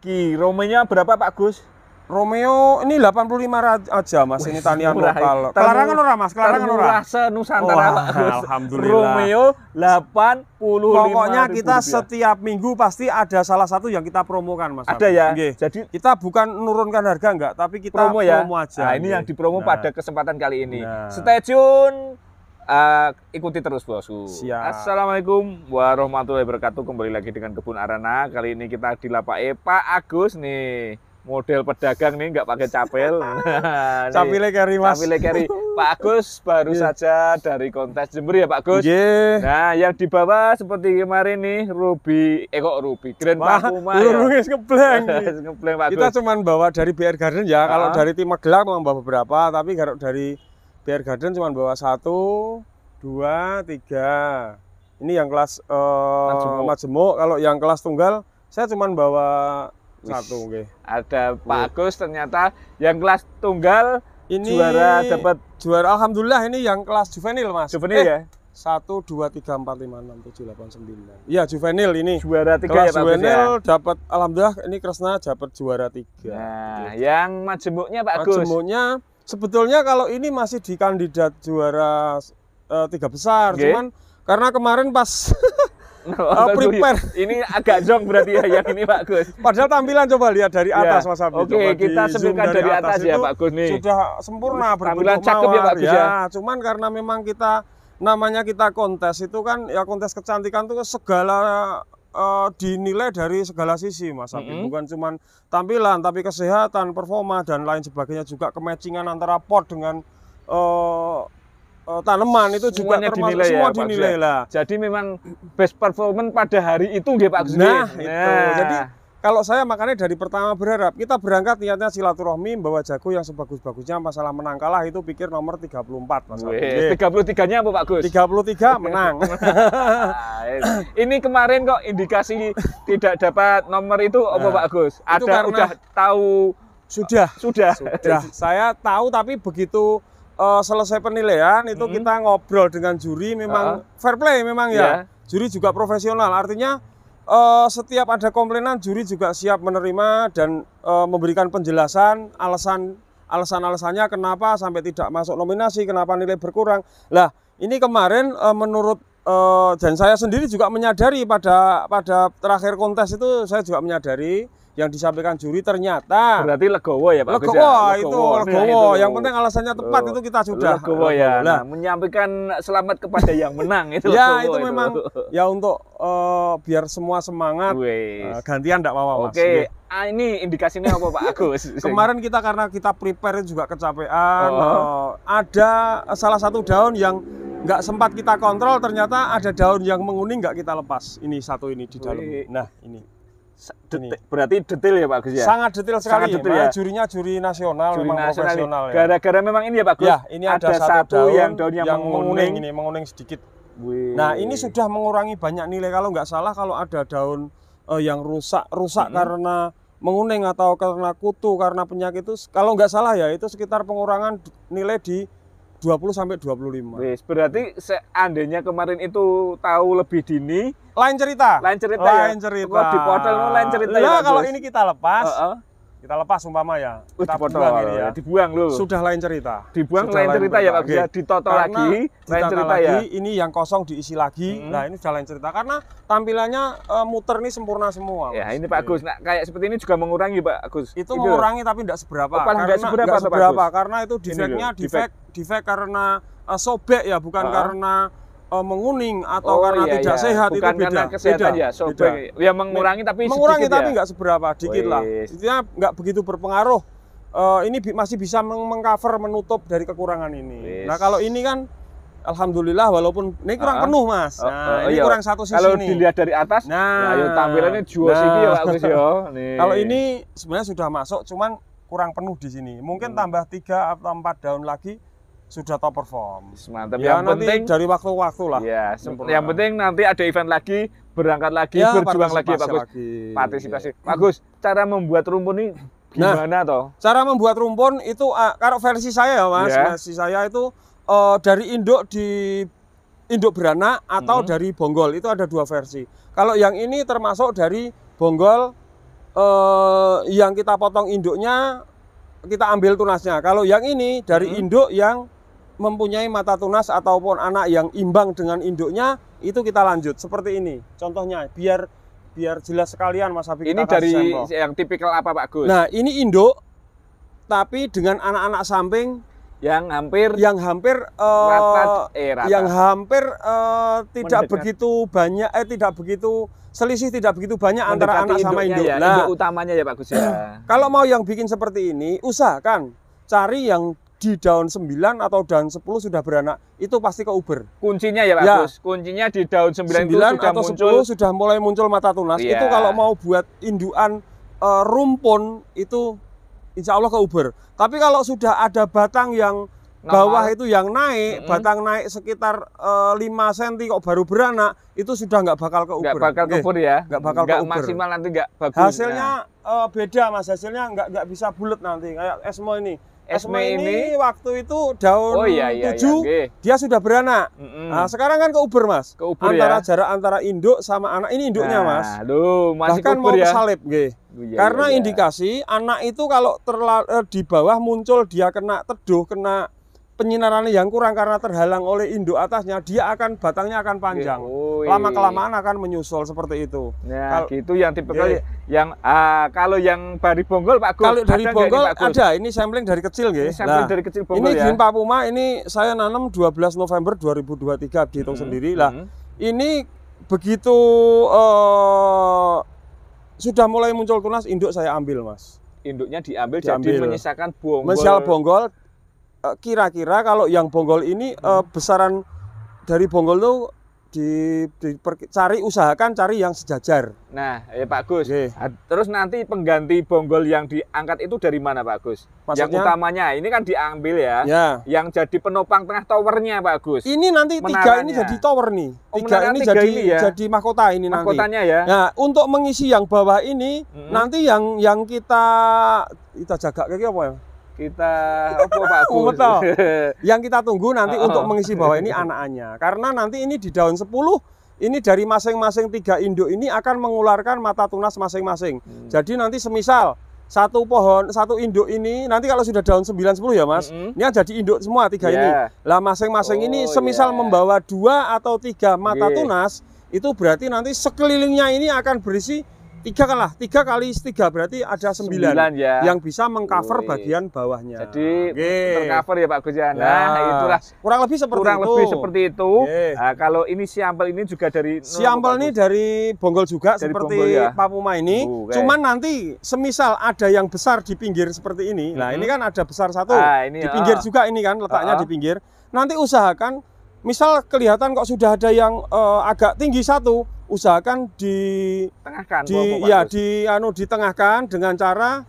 Iki romeo berapa Pak Gus? Romeo ini 85 aja Mas, Wih, ini tanian murah. lokal. Kelarangan ora Mas, kelarangan ora. Se Nusantara Pak Gus. Alhamdulillah. Romeo 85. Pokoknya kita rupiah. setiap minggu pasti ada salah satu yang kita promokan Mas. Ada ya. Okay. Jadi kita bukan menurunkan harga enggak, tapi kita promo, ya? promo aja. Nah, ini okay. yang dipromo nah. pada kesempatan kali ini. Nah. Stay tune uh, ikuti terus bosku. Siap. Assalamualaikum warahmatullahi wabarakatuh. Kembali lagi dengan Kebun Arana. Kali ini kita di Lapak eh, Pak Agus nih. Model pedagang nih nggak pakai capel. Nah, capile kari mas. Capile Pak Agus baru yeah. saja dari kontes Jember ya Pak Agus. Yeah. Nah yang di bawah seperti kemarin nih Ruby, eh kok Ruby Grand Pakuma. Lurungnya ngebleng. ngebleng Pak Agus. Kita cuma bawa dari BR Garden ya. Uh -huh. Kalau ah. dari tim Magelang bawa beberapa, tapi kalau dari BR Garden cuma bawa satu dua, tiga. Ini yang kelas uh, majemuk. Kalau yang kelas tunggal, saya cuma bawa Wish. satu. Okay. Ada Pak Agus ternyata yang kelas tunggal ini juara dapat juara. Alhamdulillah ini yang kelas juvenil mas. Juvenil eh, ya. Satu, dua, tiga, empat, lima, enam, tujuh, delapan, sembilan. Iya juvenil ini. Juara tiga kelas ya, ya? juvenil ya? dapat alhamdulillah ini Kresna dapat juara tiga. Nah, gitu. yang majemuknya Pak Agus. Majemuknya sebetulnya kalau ini masih di kandidat juara uh, tiga besar. Okay. Cuman karena kemarin pas uh, prepare. Ini agak jong berarti ya yang ini Pak Gus. Padahal tampilan coba lihat dari iya. atas ya. Mas Abi. Oke, okay, kita sebutkan dari, dari atas, atas ya Pak Gus nih. Sudah sempurna Tampilan cakep mawar. ya Pak Gus ya. ya. Cuman karena memang kita namanya kita kontes itu kan ya kontes kecantikan itu segala uh, dinilai dari segala sisi Mas Abi. Mm -hmm. Bukan cuman tampilan tapi kesehatan, performa dan lain sebagainya juga kematchingan antara pot dengan uh, Oh, tanaman itu Semuanya juga termasuk dinilai semua ya, dinilai lah. Jadi memang best performance pada hari itu dia Pak Gus. Nah, nah, Jadi kalau saya makanya dari pertama berharap kita berangkat niatnya silaturahmi bawa jago yang sebagus-bagusnya masalah menang kalah itu pikir nomor 34 Mas 33-nya apa Pak Gus? 33 menang. Nah, ini kemarin kok indikasi tidak dapat nomor itu apa nah, Pak Gus? Ada udah tahu sudah sudah sudah saya tahu tapi begitu uh, selesai penilaian itu hmm. kita ngobrol dengan juri memang uh fair play memang yeah. ya. Iya. Juri juga profesional. Artinya uh, setiap ada komplainan juri juga siap menerima dan uh, memberikan penjelasan alasan alasan-alasannya kenapa sampai tidak masuk nominasi, kenapa nilai berkurang. Lah, ini kemarin uh, menurut uh, dan saya sendiri juga menyadari pada pada terakhir kontes itu saya juga menyadari yang disampaikan juri ternyata berarti legowo ya Pak ya? legowo, legowo itu iya, legowo itu. yang penting alasannya tepat itu kita sudah legowo ya nah, nah, menyampaikan selamat kepada yang menang itu ya itu, itu memang ya untuk uh, biar semua semangat uh, gantian enggak apa-apa oke okay. Iya. Ah, ini indikasinya apa Pak Agus? Kemarin kita karena kita prepare juga kecapean, oh. uh, ada salah satu daun yang nggak sempat kita kontrol, ternyata ada daun yang menguning nggak kita lepas. Ini satu ini di dalam. Wee. Nah ini Detil, berarti detail ya Pak Gus ya? Sangat detail sekali. Sangat detail ya. Jurinya juri nasional, juri memang nasional profesional ya. Gara-gara memang ini ya Pak Gus. Ya, ini ada, ada satu daun yang daun yang, menguning. menguning ini, menguning sedikit. Wih. Nah, ini sudah mengurangi banyak nilai kalau nggak salah kalau ada daun eh, yang rusak, rusak -hmm. karena menguning atau karena kutu, karena penyakit itu kalau nggak salah ya itu sekitar pengurangan nilai di 20 sampai 25. Wis, berarti seandainya kemarin itu tahu lebih dini, lain cerita. Lain cerita. Ya? Lain ya? cerita. Kalau di portal lu lain cerita. Lah ya, kalau ini kita lepas. Uh -uh. Kita lepas umpama ya. Uh, kita dipotol, buang ini ya. ya. Dibuang lu. Sudah lain cerita. Dibuang sudah lain, lain cerita ya Pak. Bisa ditotol karena lagi, lain cerita lagi, ya. Ini yang kosong diisi lagi. Hmm. Nah, ini sudah lain cerita karena tampilannya uh, muter nih sempurna semua. Ya, ini Pak Agus. Nah, kayak seperti ini juga mengurangi Pak Agus. Itu, itu. mengurangi tapi tidak seberapa. Oh, karena, seberapa, enggak seberapa Pak karena itu defect-nya defeknya defect defect karena uh, sobek ya, bukan uh. karena uh, menguning atau oh, karena iya, tidak iya. sehat bukan itu beda. beda. Ya, sobek. Beda. ya mengurangi tapi mengurangi ya. tapi ya. nggak seberapa, dikit Weiss. lah. Intinya nggak begitu berpengaruh. Uh, ini bi masih bisa mengcover menutup dari kekurangan ini. Weiss. Nah kalau ini kan Alhamdulillah walaupun ini kurang uh, penuh mas. Nah, uh, uh, ini iya. kurang satu sisi Kalau nih. dilihat dari atas, nah, nah tampilannya jual nah. sih ya Agus ya. Kalau ini sebenarnya sudah masuk, cuman kurang penuh di sini. Mungkin hmm. tambah tiga atau empat daun lagi sudah top perform. Mantap. Ya, yang penting dari waktu-waktu lah. Ya, sempurna. yang penting nanti ada event lagi, berangkat lagi, ya, berjuang lagi, bagus. Lagi. Partisipasi. Ya. Bagus. Cara membuat rumpun ini nah, gimana nah, toh? Cara membuat rumpun itu ah, kalau versi saya ya, Mas, ya. versi saya itu uh, dari induk di induk beranak atau mm -hmm. dari bonggol itu ada dua versi. Kalau yang ini termasuk dari bonggol uh, yang kita potong induknya kita ambil tunasnya. Kalau yang ini dari -hmm. induk yang mempunyai mata tunas ataupun anak yang imbang dengan induknya, itu kita lanjut seperti ini. Contohnya biar biar jelas sekalian Mas Abi. Ini dari sampel. yang tipikal apa Pak Gus? Nah, ini induk tapi dengan anak-anak samping yang hampir yang hampir uh, eh, eh rata. yang hampir uh, tidak Mendekat. begitu banyak eh tidak begitu selisih tidak begitu banyak Mendekati antara anak sama induk. Ya, nah, induk utamanya ya Pak Gus ya. Kalau mau yang bikin seperti ini, usahakan cari yang di daun 9 atau daun 10 sudah beranak, itu pasti ke uber. Kuncinya ya Pak ya. kuncinya di daun 9, 9 itu sudah atau muncul. 10 sudah mulai muncul mata tunas. Ya. Itu kalau mau buat induan e, rumpun itu insya Allah ke uber. Tapi kalau sudah ada batang yang bawah itu yang naik, -hmm. batang naik sekitar eh, lima senti 5 cm kok baru beranak, itu sudah nggak bakal ke Uber. Nggak bakal ke Uber ya? Nggak bakal nggak ke Uber. maksimal nanti nggak bagus. Hasilnya nah. e, beda mas, hasilnya nggak, nggak bisa bulat nanti, kayak Esmo ini. Esme ini, waktu itu daun oh, iya, iya, 7 iya, dia sudah beranak. Mm -hmm. Nah, sekarang kan ke Uber Mas. uber, antara ya? jarak antara induk sama anak ini induknya, nah, Mas. Aduh, masih Bahkan mau ya? salib, nggih. Oh, iya, Karena iya, iya, indikasi anak itu kalau terla, eh, di bawah muncul dia kena teduh, kena Penyinaran yang kurang karena terhalang oleh induk atasnya, dia akan batangnya akan panjang. Lama kelamaan akan menyusul seperti itu. Nah, kalau, gitu yang tipe yang uh, kalau yang dari Bonggol Pak Gus. Kalau dari Bonggol ini, ada, ini sampling dari kecil nggih. Ini sampling nah, dari kecil Bonggol ini ya. Pak Puma, ini saya nanam 12 November 2023 dihitung hmm, sendiri lah. Hmm. Ini begitu uh, sudah mulai muncul tunas induk saya ambil, Mas induknya diambil, diambil. jadi menyisakan bonggol. Menyisakan bonggol Eh, kira-kira kalau yang bonggol ini eh, hmm. uh, besaran dari bonggol itu di, di per, cari usahakan cari yang sejajar. Nah, ya Pak Gus. Okay. Terus nanti pengganti bonggol yang diangkat itu dari mana Pak Gus? Maksudnya, yang utamanya ini kan diambil ya. Yeah. Yang jadi penopang tengah towernya Pak Gus. Ini nanti Menaranya. tiga ini jadi tower nih. Oh, tiga ini tiga jadi ini ya? jadi mahkota ini Mahkotanya nanti. Mahkotanya ya. Nah, untuk mengisi yang bawah ini mm -hmm. nanti yang yang kita kita jaga kayak apa ya? kita apa Pak Agus. Yang kita tunggu nanti oh. untuk mengisi bahwa ini anakannya. Karena nanti ini di daun 10 ini dari masing-masing tiga induk ini akan mengularkan mata tunas masing-masing. Hmm. Jadi nanti semisal satu pohon, satu induk ini nanti kalau sudah daun 9 10 ya, Mas. -hmm. Ini jadi induk semua tiga yeah. ini. Iya. Lah masing-masing oh, ini semisal yeah. membawa dua atau tiga mata yeah. tunas, itu berarti nanti sekelilingnya ini akan berisi tiga kalah tiga kali tiga berarti ada sembilan, sembilan ya. yang bisa mengcover bagian bawahnya jadi okay. tercover ya Pak Gujan ya. nah ya. itulah kurang lebih seperti kurang itu. lebih seperti itu nah, kalau ini siampel ini juga dari siampel ini dari Bonggol juga dari seperti Bonggol, ya. Papuma ini okay. cuman nanti semisal ada yang besar di pinggir seperti ini nah mhm. ini kan ada besar satu ah, ini, di pinggir oh. juga ini kan letaknya oh. di pinggir nanti usahakan misal kelihatan kok sudah ada yang uh, agak tinggi satu usahakan di tengahkan di -bawa ya di anu ditengahkan dengan cara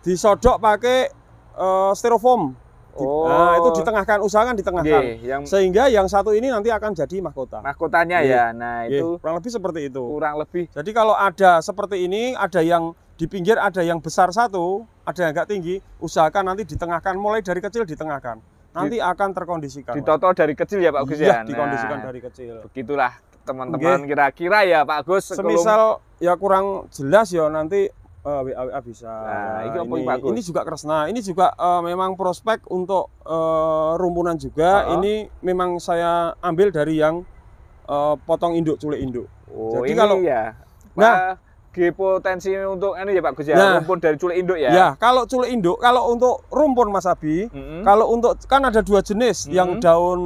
disodok pakai uh, styrofoam Oh. Nah, itu ditengahkan, usahakan ditengahkan. Yeah, yang... Sehingga yang satu ini nanti akan jadi mahkota. Mahkotanya yeah. ya. Nah, yeah. itu kurang lebih seperti itu. Kurang lebih. Jadi kalau ada seperti ini, ada yang di pinggir, ada yang besar satu, ada yang agak tinggi, usahakan nanti ditengahkan mulai dari kecil ditengahkan. Nanti di... akan terkondisikan. Ditoto dari kecil ya Pak Gus iya, ya. Nah, dikondisikan dari kecil. Begitulah teman-teman kira-kira ya Pak Agus semisal ya kurang jelas ya nanti uh, eh, WA WA bisa. Nah, ini, ini, Pak Agus? ini juga nah Ini juga uh, memang prospek untuk uh, rumpunan juga. Uh -huh. Ini memang saya ambil dari yang uh, potong induk culik induk. Oh, Jadi ini kalau ya. Nah, di nah, potensi untuk ini ya Pak Gus ya, nah, rumpun dari culik induk ya. Ya, kalau culik induk, kalau untuk rumpun Mas Abi, mm -hmm. kalau untuk kan ada dua jenis, mm -hmm. yang daun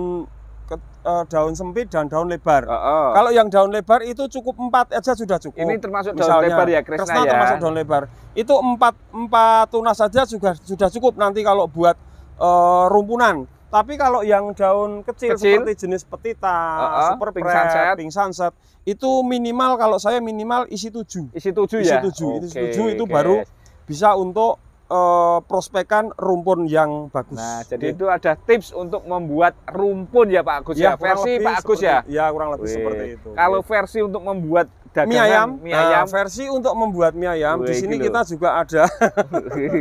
uh, daun sempit dan daun lebar. Oh, oh. Kalau yang daun lebar itu cukup empat aja sudah cukup. Ini termasuk Misalnya, daun lebar ya, kresna Krisna ya. termasuk daun lebar. Itu empat empat tunas saja juga sudah cukup nanti kalau buat uh, rumpunan. Tapi kalau yang daun kecil, kecil? seperti jenis petita, uh -uh, super pink sunset. pink sunset, itu minimal kalau saya minimal isi tujuh. Isi tujuh isi ya. Isi tujuh, okay, itu tujuh itu okay. baru bisa untuk uh, prospekan rumpun yang bagus. Nah, jadi ya. itu ada tips untuk membuat rumpun ya Pak Agus ya, ya. versi Pak Agus ya? seperti, ya. Ya kurang lebih Wih. seperti itu. Kalau versi untuk membuat dagangan mie ayam, mie ayam. Nah, versi untuk membuat mie ayam Wih, di sini gilo. Gitu. kita juga ada.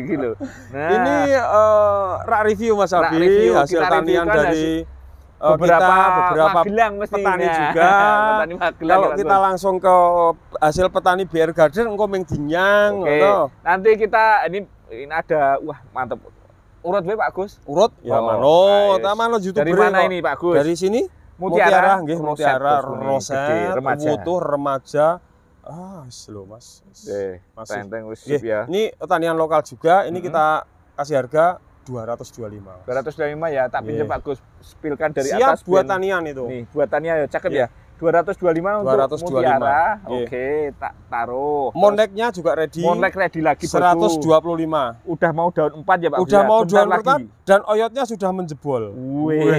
gitu. Nah, ini uh, eh, rak review Mas Abi, hasil tanian kan dari hasil eh, beberapa kita, beberapa magelang mesti petani ya. juga. petani magelang, Kalau ya, kita langsung ke hasil petani biar garden engko meng dinyang Oke. Nanti kita ini ini ada wah mantep urut gue Pak Gus urut ya oh, mano nice. mano YouTube dari mana ini Pak Gus dari sini Mutiara, Mutiara, nggih, Mutiara, Roset, remaja. Wutuh, remaja, Ah, slow mas. mas, masih. Tenteng wis ya. Ini tanian lokal juga. Ini mm -hmm. kita kasih harga 225. 225 ya, tak pinjam Pak Gus. Spilkan dari Siap atas. buat tanian itu. Nih, buat tanian ya, cakep yeah. ya. 225 untuk 225. mutiara. Yeah. Oke, okay, tak taruh. Moneknya juga ready. Monek ready lagi 125. Bagus. Udah mau daun 4 ya Pak. Udah Bila. mau Bentar daun lagi. 4 dan oyotnya sudah menjebol. Wih.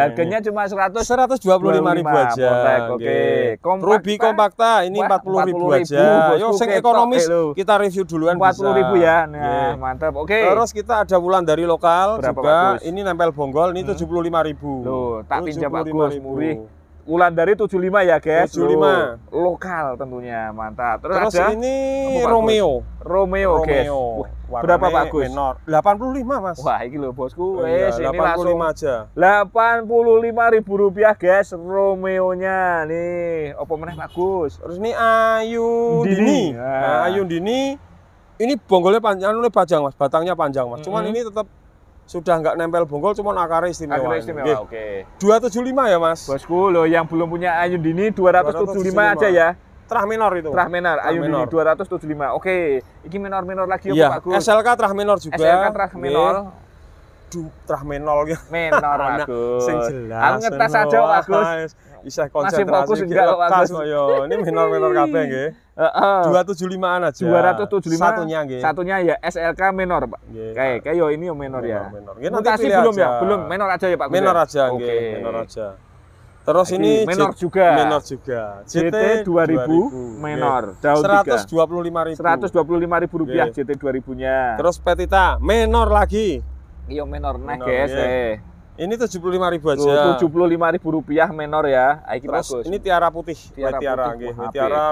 Harganya cuma 100 125 ribu aja. Monek, oke. Okay. Kompakta, Ruby kompakta ini Wah, 40 ribu, ribu aja. Bosku, Yo sing ekonomis eh, kita review duluan 40 bisa. ribu ya. Nah, yeah. mantap. Oke. Okay. Terus kita ada bulan dari lokal Berapa juga. Bagus? Ini nempel bonggol ini hmm. 75 ribu. Loh, tak pinjam bagus Murih Wulandari 75 ya, guys. 75. Lo, lokal tentunya, mantap. Terus, Terus ada ini Romeo. Romeo, Romeo. guys. Wah, berapa Pak Gus? Menor. 85, Mas. Wah, iki loh bosku. Iya, delapan Wes, lima aja. 85 aja. 85 ribu rupiah, guys, Romeo-nya. Nih, apa meneh Pak Gus? Terus ini Ayu Dini. Dini. Ah. Nah, Ayu Dini ini bonggolnya panjang, ini anu, panjang mas, batangnya panjang mas. Cuman mm -hmm. ini tetap sudah nggak nempel bonggol cuma akar istimewa. Akar istimewa, oke. Okay. 275 ya, Mas? Bosku, loh yang belum punya Ayu Dini 275, 275. aja ya. Trah minor itu. Trah minor, Ayu Dini 275. Oke, okay. ini minor-minor lagi ya, Pak Gus. SLK trah minor juga. SLK trah minor. Duh, terah menol ya. Menor, Pak Gus. Sing jelas. Aku ngetes aja, Pak Gus isah konsentrasi masih fokus kita lepas yo. Ini minor-minor kabeh nggih. Heeh. 275-an aja. 275. Satunya nggih. Satunya ya SLK minor, Pak. Kayak kayak yo ini yo minor, ya. minor ya. Minor. Nggih nanti pilih belum ya? aja. ya? Belum minor aja ya, Pak. Minor aja oke okay. minor aja. Terus Jadi, ini minor J juga. minor juga. JT 2000, 2000 menor. Daun ribu 125.000. ribu rupiah JT 2000-nya. Terus Petita minor lagi. Iya minor nah neh, guys. Iya. Eh. Ini tujuh puluh lima ribu aja. Tujuh puluh lima ribu rupiah menor ya. Iki Terus bagus. ini tiara putih, tiara Wai tiara nggih. Tiara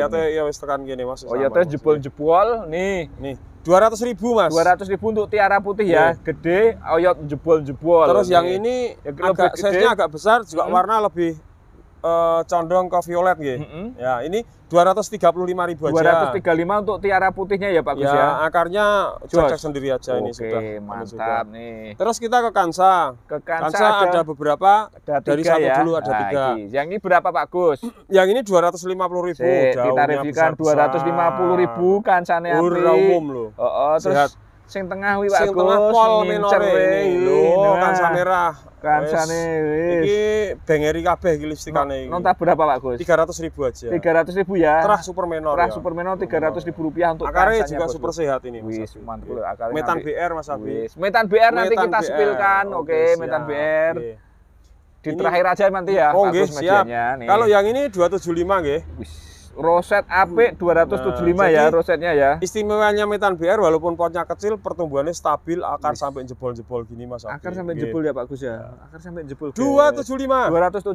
iya tuh ya wis tekan gini Mas. Oh, ayate jebol-jebol nih. Nih. Dua ratus ribu mas Dua ratus ribu untuk tiara putih ya yeah. gede oyot jebol-jebol terus yang ini ya, agak size-nya agak besar juga hmm. warna lebih uh, condong ke violet gitu. Mm -hmm. Ya, ini 235 ribu aja. 235 untuk tiara putihnya ya Pak Gus ya. ya? akarnya cek sendiri aja Oke, ini sudah. Oke, mantap sudah. nih. Terus kita ke Kansa. Ke Kansa, Kansa ada, ada beberapa ada tiga dari satu ya? dulu ada nah, tiga. Ini. Yang ini berapa Pak Gus? Yang ini 250 ribu. Si, kita lima 250 ribu Kansanya. Umum loh. Oh, oh, terus Sehat sing tengah wi Pak Gus. Sing tengah pol minore. Lho, nah, kansa merah. Kansane wis. Iki bengeri kabeh iki listikane iki. Nonta berapa Pak Gus? 300 ribu aja. 300 ribu ya. Terah super minor, Terah ya. super minor 300 ribu rupiah untuk Akare juga super sehat ini. Wis, mantap lho Metan BR Mas Abi. Wis, metan BR nanti kita spilkan, Oke, metan BR. Iya. Di ini, terakhir aja nanti ya. Oh, siap. Kalau yang ini 275 nggih. Wis roset AP 275 hmm. nah, ya rosetnya ya. Istimewanya metan BR walaupun potnya kecil pertumbuhannya stabil akar yes. sampai jebol-jebol gini Mas. Akar okay. sampai jebol ya Pak Gus ya. Nah. Akar sampai jebol. 275.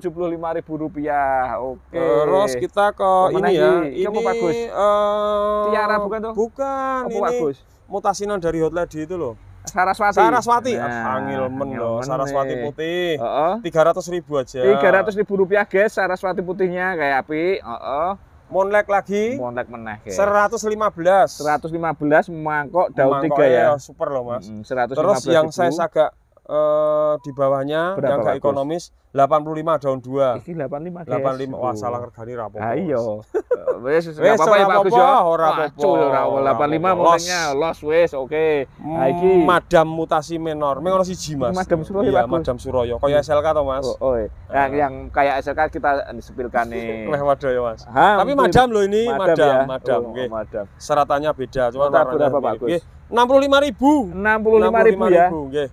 275 ribu rupiah. Oke. Terus kita ke Kemana ini ya. Ini, ini Pak Gus. Uh, Tiara bukan tuh? Bukan. Apa, ini Pak Gus? mutasinan dari Hot Lady itu loh. Saraswati. Saraswati. Nah, ah, Angil men loh, Saraswati putih. Tiga uh ratus ribu aja. Tiga ratus ribu rupiah guys, Saraswati putihnya kayak api. Uh -uh. Monlek lagi. Monlek meneh. Seratus lima belas. Seratus lima belas mangkok daun tiga ya? ya. Super loh mas. Mm -hmm, 115 Terus yang saya agak eh, di bawahnya Berapa yang gak bagus? ekonomis 85 daun 2. Iki 85 85 wah salah ngergani rapopo. Ha iya. Wis wis apa-apa Pak Gus ya. Ora apa-apa. 85 mungkinnya los wis oke. Ha hmm, iki madam mutasi menor. Mengono siji Mas. Madam Suroyo Iya, madam Suroyo. Kaya hmm. SLK to Mas. Oh, oh. Nah, yang kayak SLK kita disepilkan nih. Wah waduh ya Mas. Tapi madam lo ini, madam, madam ya. oh, Oke. Madam. Seratannya beda, cuma warnanya. Berapa Pak 65.000. 65.000 ya.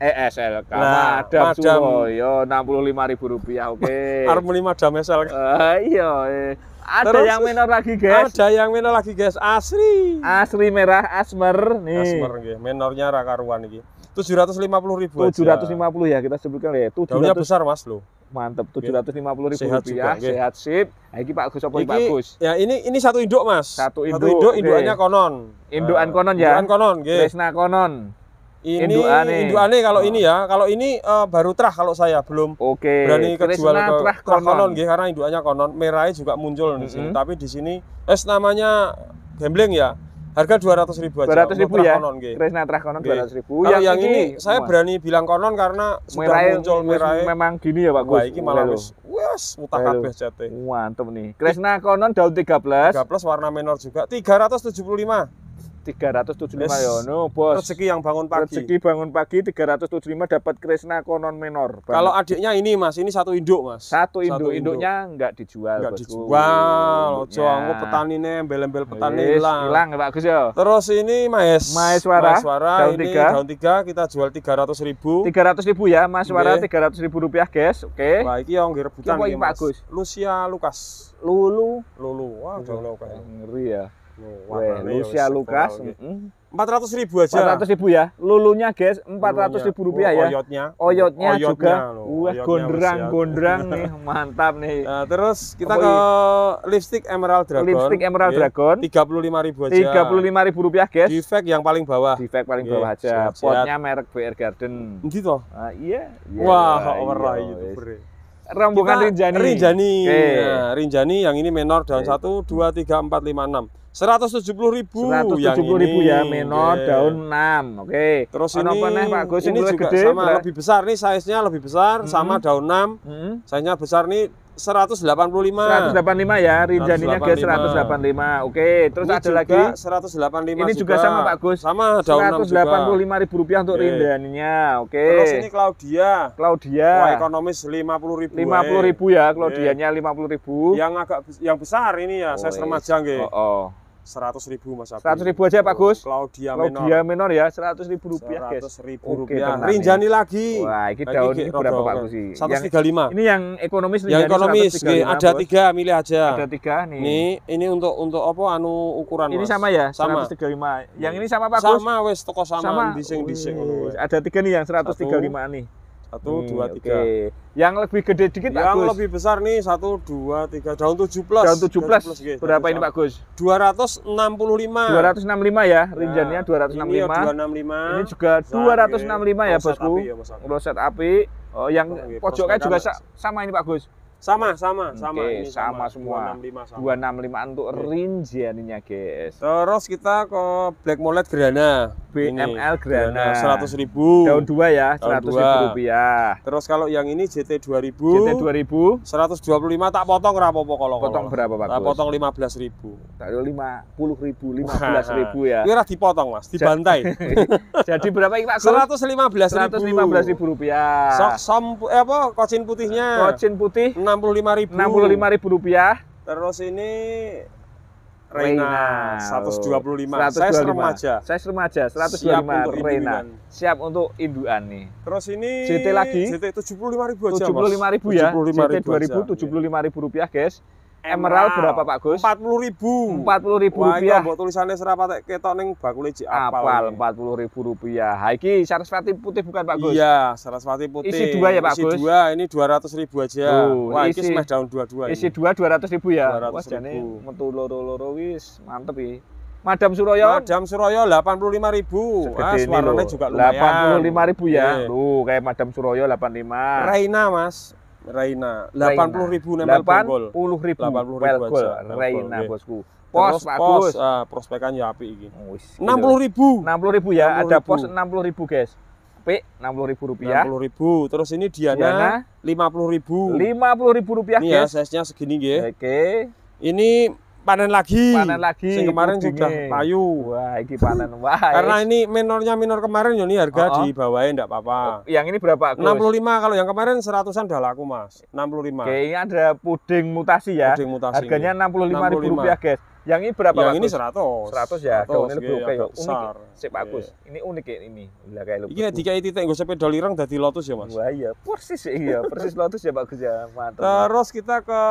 ESL Madam nah, Suroyo ribu rupiah oke. Okay. Arep muni Madam ya, SL. Uh, eh, iya. Eh. Ada Terus, yang minor lagi, guys. Ada yang minor lagi, guys. Asri. Asri merah asmer nih. Asmer nggih. Minornya ribu. Tujuh ratus lima puluh ya kita sebutkan ya. 700. Daunnya besar, Mas lo. Mantep. ribu sehat rupiah. Juga, sehat sip. Nah, Pak Gus apa Pak Gus? Ya ini ini satu induk, Mas. Satu induk. Satu konon. induan nah, konon ya. Induan konon guys. nah konon ini induane. kalau oh. ini ya kalau ini uh, baru terah kalau saya belum okay. berani kejual nah, ke terah konon, konon gih, karena induannya konon merahnya juga muncul di sini mm-hmm. tapi di sini es namanya gambling ya harga dua ratus ribu aja. Dua ratus ribu ya. Konon, Kresna terah konon dua ratus ribu. Kalau yang, yang ini, ini saya berani bilang konon karena sudah merai, muncul merai. Memang gini ya Pak Gus. Wah, ini malah wis wis mutak kabeh jate. Mantep nih. Kresna konon daun tiga belas. Tiga belas warna menor juga tiga ratus tujuh puluh lima. 375 yes. ya no bos rezeki yang bangun pagi rezeki bangun pagi 375 dapat Krishna konon menor kalau adiknya ini mas ini satu induk mas satu induk satu induknya nggak dijual nggak dijual jual aku petani nih bel-bel petani hilang hilang bagus ya terus ini maes maeswara suara, daun tiga. daun tiga kita jual 300 ribu 300 ribu ya suara tiga ratus ribu rupiah guys oke okay. wah ini yang direbutan yang mas Lucia Lukas Lulu Lulu wah jauh ngeri ya Weh, Lucia Lukas. Empat ratus ribu aja. Empat ratus ribu ya. Lulunya guys, empat ratus ribu rupiah oh, ya. Oyotnya. Oyotnya, oyotnya juga. Wah, gondrang, ya. gondrang nih, mantap nih. Nah, terus kita Apa ke lipstick Emerald Dragon. Lipstick Emerald yeah. Dragon. Tiga puluh lima ribu aja. Tiga puluh lima ribu rupiah guys. Defect yang paling bawah. Defect paling yeah. bawah aja. Potnya merek VR Garden. Gitu. Uh, iya. Wah, wow, iya, overall itu. Iya, rombongan Rinjani. Rinjani. Okay. Iya, nah, Rinjani yang ini menor daun okay. 1 2 3 4 5 6. 170.000 170 yang ribu ini. ya menor okay. Iya. daun 6. Oke. Okay. Terus Ono ini peneh, Pak Gus ini juga gede, sama berat. lebih besar nih size-nya lebih besar hmm. sama mhm. daun 6. Hmm. Size-nya besar nih 185. 185 ya, rinjaninya ke 185. Oke, terus ini ada lagi 185. Ini juga, juga sama Pak Gus. Sama daun 185 ribu rupiah untuk okay. rinjaninya. Oke. Terus ini Claudia. Claudia. Wah, ekonomis 50 ribu. 50 ribu ya, eh. Claudianya 50 ribu. Yang agak yang besar ini ya, oh, saya remaja nggih. Oh, oh seratus ribu mas Abi. seratus ribu aja Pak Gus. Claudia, Claudia Menor. Menor ya seratus ribu rupiah guys. Seratus ribu rupiah. Oke, Rinjani lagi. Wah ini daun ini berapa Pak Gus? Seratus tiga lima. Ini yang ekonomis. Yang ekonomis. 135, ada tiga milih aja. Ada tiga nih. Ini ini untuk untuk apa anu ukuran Ini mas. sama ya. Sama. tiga lima. Yang ini sama Pak Gus. Sama wes toko sama. Sama. Diseng diseng. Ada tiga nih yang seratus tiga lima nih. Satu, hmm, dua, tiga. Okay. Yang lebih gede dikit Yang Pak Gus. lebih besar nih satu, dua, tiga. Daun tujuh plus. Daun tujuh plus. Berapa ini Pak Gus? Dua ratus enam puluh lima. Dua ratus enam puluh lima ya, rinjannya ya. dua ratus enam puluh lima. Ini juga dua ratus enam puluh lima ya bosku. Api ya, Roset api. Oh, yang pojoknya juga sama ini Pak Gus. Sama, sama, okay, sama. ini sama, sama semua. 265 sama. 265 untuk iya. rinciannya, ya guys. Terus kita ke Black molet Grana. BML Grana. seratus ribu. Daun dua ya, seratus ribu rupiah. Terus kalau yang ini JT 2000. JT 2000. 125 tak potong rapopo kalau Potong kalau. berapa, Pak? Tak potong 15 ribu. Tak 50 ribu, 15 ribu ya. Ini iya, dipotong, Mas, dibantai. Jadi berapa ini, Pak? 115 ribu. 115 ribu rupiah. Sok som, eh, apa, kocin putihnya. Kocin putih. 6 65.000. ribu rupiah. Terus ini Reina, Reina. 125. 125. Size remaja. Saya remaja 125 Siap untuk Reina. Induan. Siap untuk induan nih. Terus ini JT lagi. JT 75.000 aja, ribu ya. 75 JT 2000 ribu rupiah, guys. Emerald berapa Pak Gus? Empat puluh ribu. Empat puluh ribu Wah, rupiah. Buat tulisannya serapat ketok neng bakul iji apal. Empat puluh ribu rupiah. Haiki iki saraswati putih bukan Pak Gus? Iya, saraswati putih. Isi dua ya Pak Isi Gus? Isi dua, ini dua ratus ribu aja. Wah, isi, ini daun dua dua. Isi dua dua ratus ribu ya. Dua ratus ribu. Metu loro loro wis mantep ya. Madam Suroyo. Madam Suroyo delapan puluh lima ribu. Ah, suaranya juga lumayan. lima ribu ya. Yeah. Lu kayak Madam Suroyo delapan lima. Raina mas, Raina. 80 ribu nempel 80 bonggol. 80 ribu. 80 ribu aja. Raina okay. bosku. Pos Terus, pos, Uh, ah, prospekan ya api ini. Oh, gitu. Enam 60 ribu. 60 ribu ya. 60 ada ribu. pos 60 ribu guys. P puluh ribu rupiah. puluh ribu. Terus ini Diana, Diana puluh ribu. puluh ribu rupiah Ini ya, guys. ya size-nya segini ya. Oke. Okay. Ini panen lagi. Panen lagi. Sing kemarin sudah payu. Wah, ini panen. Wah. Karena ini minornya minor kemarin yo harga oh, oh. di bawahnya enggak apa-apa. yang ini berapa? Gus? 65 kalau yang kemarin 100-an udah laku, Mas. 65. ini ada puding mutasi ya. Puding mutasi. Harganya Rp65.000, guys. Yang ini berapa? Yang ya. iya, ya. bagus? ini 100. 100 ya. 100, Kau ini lebih oke Besar. Unik. Sip bagus. Ini unik ya ini. Lah kayak lebih. Iya, dikai titik nggo sepeda rang dari Lotus ya, Mas. Wah iya, persis iya, persis Lotus ya bagus ya. Mantap. Terus kita ke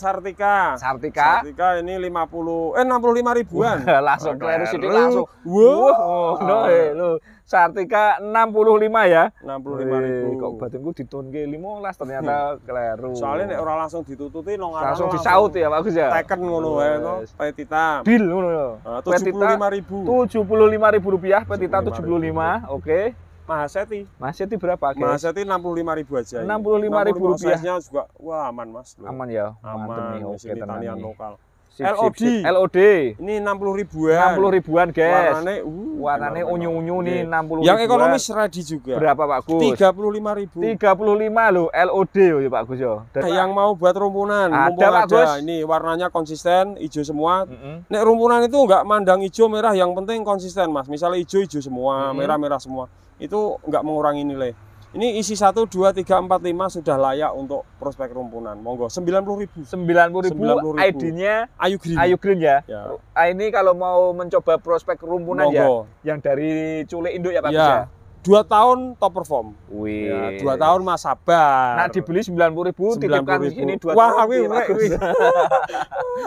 Sartika. Sartika. Sartika ini 50 eh 65 ribuan. langsung ke kleru sidik langsung. Wow. oh, no, lu. Sartika 65 ya. 65 eh, ribu. Kok batinku ke 15 ternyata hmm. keliru. Soalnya nek ora langsung ditututi nang langsung disaut ya bagus ya. Teken ngono ya pet hitam. Deal ngono lho. Heeh, 75.000. 75.000 rupiah pet hitam 75, oke. Okay. Mahaseti. Mahaseti berapa? Guys? Mahaseti 65.000 aja. 65.000 65 rupiah. Size-nya juga wah aman, Mas. Loh. Aman ya. Aman, Mantep nih. Oke, okay, lokal. Sip, LOD. Sip, sip. LOD. Ini 60 ribuan. 60 ribuan, guys. Warnane uh, warnane unyu-unyu nih 60 Yang ekonomis ready juga. Berapa, Pak Gus? 35 ribu. 35 loh LOD ya Pak Gus ya. Dan yang mau buat rumpunan, ada, mumpung Pak Gus. Ini warnanya konsisten, hijau semua. Mm -hmm. Nek rumpunan itu enggak mandang hijau merah, yang penting konsisten, Mas. Misalnya hijau-hijau semua, merah-merah mm -hmm. semua. Itu enggak mengurangi nilai. Ini isi 1, 2, 3, 4, 5 sudah layak untuk prospek rumpunan. Monggo, 90 ribu. 90 ribu, 90 ribu. ID-nya Ayu Green. Ayu Green ya. ya. Ah, ini kalau mau mencoba prospek rumpunan ya, Monggo. ya, yang dari Cule Induk ya Pak ya. Bisa? Ya? dua tahun top perform. Wih. Ya, dua tahun mas sabar. Nah dibeli sembilan puluh ribu, titip ribu. ini dua Wah, tahun. Wih, wih, wih.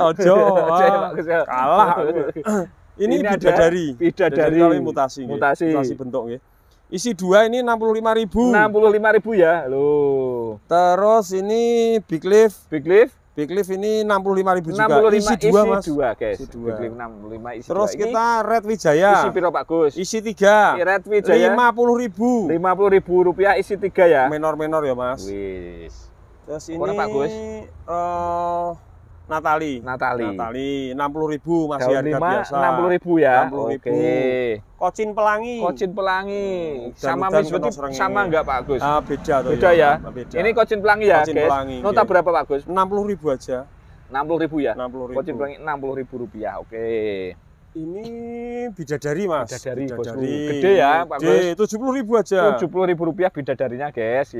Ojo, ya. kalah. ini, ini bidadari. Bidadari. Bidadari mutasi. Mutasi. Mutasi bentuk ya. Isi dua ini enam puluh lima ribu. enam puluh lima ribu ya, loh. Terus ini Big lift Big lift Big lift ini enam ribu 65 juga. Isi dua isi Dua, guys. Isi dua. Big Leaf 65 isi Terus dua. kita ini Red Wijaya. Isi piro Pak Gus? Isi tiga. Red Wijaya. puluh ribu. puluh ribu rupiah isi tiga ya. Menor-menor ya mas. Wis. Terus ini Pak Gus? Uh, Natali. Natali. Natali. 60 ribu masih Daun harga 5, biasa. 60 ribu ya. 60 ribu. Oke. Kocin pelangi. Kocin pelangi. Hmm, sama misbeti sama enggak Pak Gus? Ah, beda tuh. Beda ya. ya. Beda. Ini kocin pelangi ya, kocin guys. Pelangi, Nota okay. Iya. berapa Pak Gus? 60 ribu aja. 60 ribu ya? 60 ribu. Kocin pelangi 60 ribu rupiah. Oke. Okay. Ini bidadari mas. Bidadari, bidadari. Gede ya Pak Gus. Gede, 70 ribu aja. 70 ribu rupiah bidadarinya guys.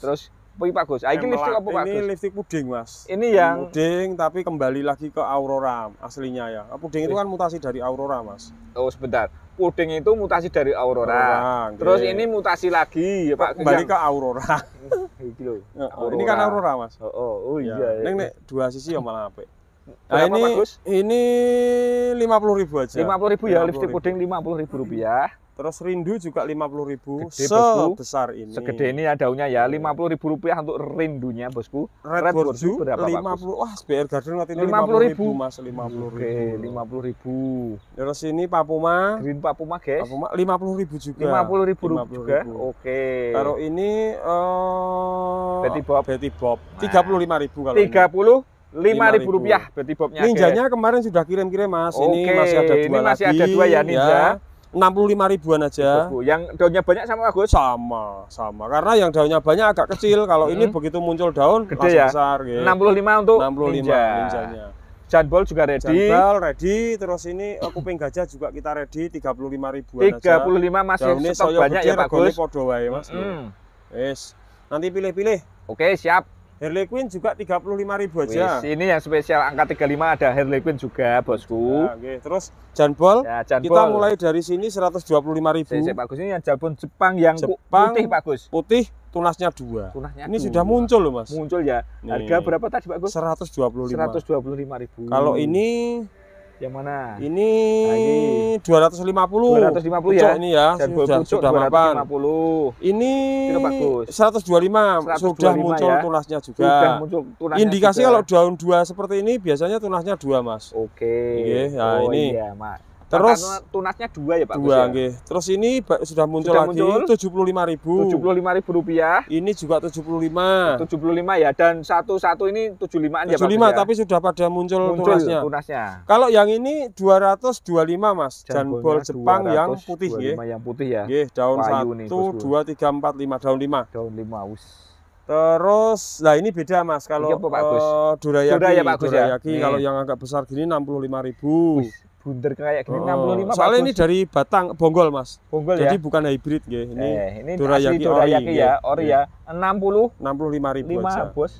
Terus Pui Pak Gus. Ah, ini lipstick apa Pak Gus? Ini puding, Mas. Ini yang puding tapi kembali lagi ke aurora aslinya ya. Ah, puding itu kan mutasi dari aurora, Mas. Oh, sebentar. Puding itu mutasi dari aurora. Terus ini mutasi lagi ya Pak. Kembali ke aurora. Ini kan aurora, Mas. Oh, oh, oh iya. iya ya. Neng dua sisi ya malah apa Nah, ini, Pak ini lima puluh ribu aja. Lima puluh ribu ya, lipstik puding lima puluh ribu rupiah. Terus rindu juga lima puluh ribu Gede, sebesar besar ini. Segede ini ya daunnya ya, puluh ribu rupiah untuk rindunya bosku. Red, Red Borju, berapa 50, puluh. wah SBR Garden waktu ini puluh ribu. mas, puluh ribu. Oke, puluh ribu. Terus ini Papuma. Green Papuma guys. Papuma puluh ribu juga. puluh ribu, 50 juga, oke. Kalau ini uh, Betty Bob. Betty Bob, puluh lima ribu kalau 30 ini lima ribu rupiah berarti bobnya ninjanya kemarin sudah kirim-kirim mas Oke, ini masih ada dua ini masih lagi, ada dua ya ninja ya lima ribuan aja. Yang daunnya banyak sama Agus? Sama, sama. Karena yang daunnya banyak agak kecil. Kalau hmm. ini begitu muncul daun Gede ya? besar. Gitu. 65 untuk 65 ninja. ninjanya. Jadbol juga ready. Janbol ready, terus ini eh, kuping gajah juga kita ready 35 ribuan 35 aja. 35 masih lima stok banyak ya Pak Ini Podo wae Mas. -hmm. Yes. Nanti pilih-pilih. Oke, siap. Harley Quinn juga ribu aja. ini yang spesial angka 35 ada Harley Quinn juga, Bosku. Nah, ya, okay. Terus Janbol, ya, kita mulai dari sini 125.000. si, Pak Gus ini yang Janbol Jepang yang Jepang, putih Pak Gus. Putih tunasnya dua. Tunasnya ini dua. sudah muncul loh, Mas. Muncul ya. Harga Nih. berapa tadi Pak Gus? 125. ribu. Kalau ini yang mana? Ini Lagi. 250. 250 pucuk ya. Ini ya. Dan sudah pucuk sudah mapan. Ini bagus. 125, 125 sudah ya. muncul ya. tunasnya juga. Sudah muncul tunasnya. Indikasi juga. kalau daun dua seperti ini biasanya tunasnya dua, Mas. Oke. Okay. Iya, okay. nah, oh, ini. Iya, Mas. Terus tunasnya dua ya Pak dua, ya? Okay. Terus ini sudah muncul sudah lagi lima ribu. Tujuh puluh lima ribu rupiah. Ini juga tujuh Tujuh puluh lima. puluh lima ya dan satu-satu ini tujuh an ya Pak. 75 ya? tapi sudah pada muncul, muncul tunasnya. tunasnya. Kalau yang ini dua ratus lima Mas, Dan bol Jepang yang putih ya. yang putih ya. Okay. daun Payu 1 nih, 2 3 daun lima. Daun lima us. Terus, nah ini beda mas kalau Iki, Uh, eh, durayaki, Duraya, durayaki ya? kalau yang agak besar gini lima ribu bunder kayak gini oh, 65 soalnya bagus. ini dari batang bonggol mas bonggol jadi ya? bukan hybrid ya ini, eh, ini durayaki, asli ori, ya, ori iya. ya. ya 60 65 ribu 5 aja. bos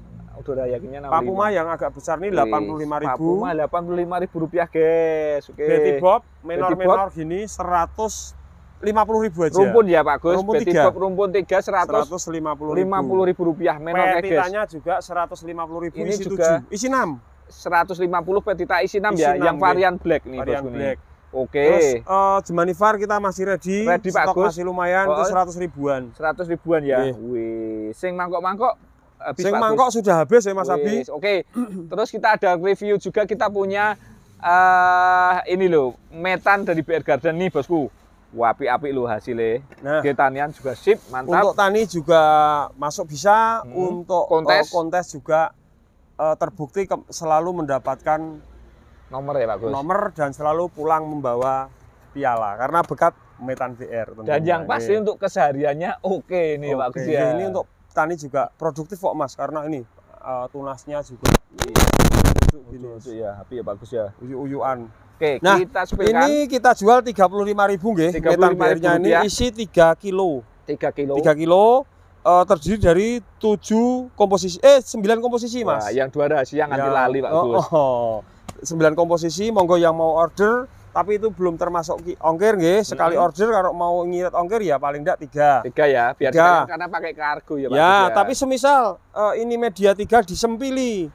durayakinya 65 Papuma yang agak besar ini 85 ribu Papuma 85 ribu rupiah guys oke okay. Betty Bob menor-menor gini 100 50 ribu aja. Rumpun ya Pak Gus. Rumpun tiga, rumpun tiga 100 150 ribu. 50 ribu rupiah menor Petitanya juga 150 ribu Ini isi juga, 7. Isi 6. 150 petita isi 6 ya, yang varian black nih varian black. Oke. Terus uh, kita masih ready, ready stok Pak Gus. masih lumayan oh, itu 100 ribuan. 100 ribuan ya. Yeah. Wih, sing mangkok-mangkok habis Sing mangkok sudah habis ya Mas Abi. Oke. Terus kita ada review juga kita punya uh, ini loh, metan dari BR Garden nih Bosku. Wapi-api loh hasilnya. Nah, Getanian juga sip, mantap. Untuk tani juga masuk bisa, hmm, untuk kontes, oh, kontes juga uh, terbukti ke, selalu mendapatkan nomor ya Pak Gus. Nomor dan selalu pulang membawa piala karena bekat Metan VR tentunya. Dan yang pasti ini. Iya. untuk kesehariannya oke okay ini okay. Pak Gus iya, ya. Ini untuk petani juga produktif kok Mas karena ini uh, tunasnya juga iya. ini ya, tapi ya bagus ya. Uyu-uyuan. Oke, nah, kita sepilkan. Ini kita jual 35.000 nggih. Metan VR-nya ini isi 3 kilo. 3 kilo. 3 kilo uh, terdiri dari tujuh komposisi eh sembilan komposisi Mas. Wah, yang dua siang yang nanti ya. lali Pak Oh, oh. Sembilan komposisi monggo yang mau order tapi itu belum termasuk ongkir nggih. Sekali hmm. order kalau mau ngirit ongkir ya paling enggak tiga. Tiga ya, biar tiga. karena pakai kargo ya Pak. Ya, tiga. Ya. tapi semisal uh, ini media tiga disempili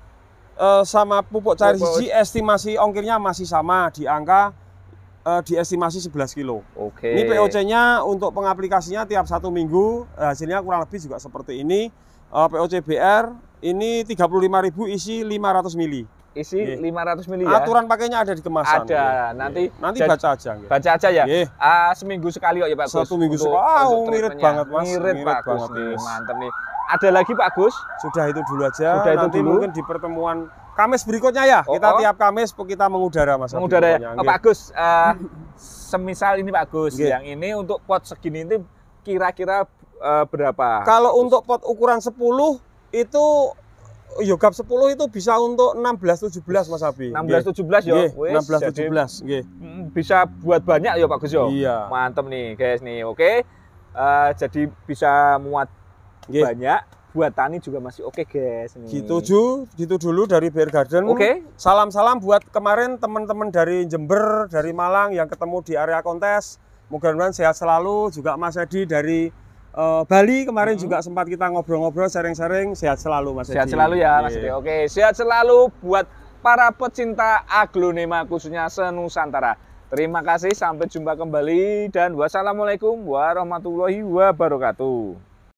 uh, sama pupuk cair estimasi ongkirnya masih sama di angka uh, diestimasi 11 kilo. Oke. Okay. Ini POC-nya untuk pengaplikasinya tiap satu minggu hasilnya kurang lebih juga seperti ini. Uh, eh, POC BR ini ribu isi 500 mili. Isi yeah. 500 mili ya. Aturan pakainya ada di kemasan. Ada. Ya. Nanti nanti baca aja. Baca aja ya. Yeah. Uh, seminggu sekali kok ya Pak Gus. Satu minggu sekali. Wow Oh, Mirip banget Mas. Mirip banget. Pak Gus. Mantap nih. Ada lagi Pak Gus? Sudah itu dulu aja. Sudah itu nanti dulu. mungkin di pertemuan Kamis berikutnya ya. Oh, kita oh. tiap Kamis kita mengudara Mas. Mengudara ya. Oh, Pak Gus, uh, eh, semisal ini Pak Gus, Gini. yang ini untuk pot segini ini kira-kira uh, berapa? Kalau Gus. untuk pot ukuran 10 itu Yogap 10 itu bisa untuk 16 17 Mas Abi. 16 17 ya. 16 17. Gini. Bisa buat banyak ya Pak Gus yo. Iya. Mantap nih guys nih. Oke. Uh, jadi bisa muat Gini. banyak buat tani juga masih oke okay, guys. Nih. Gitu Ju, gitu dulu dari Bear Garden. Oke. Okay. Salam-salam buat kemarin teman-teman dari Jember, dari Malang yang ketemu di area kontes. Mudah-mudahan sehat selalu. Juga Mas Edi dari uh, Bali kemarin -hmm. juga sempat kita ngobrol-ngobrol sering-sering. Sehat selalu Mas Edi. Sehat selalu ya Mas iya. Edi. Oke, okay. sehat selalu buat para pecinta aglonema khususnya senusantara. Terima kasih, sampai jumpa kembali dan wassalamualaikum warahmatullahi wabarakatuh.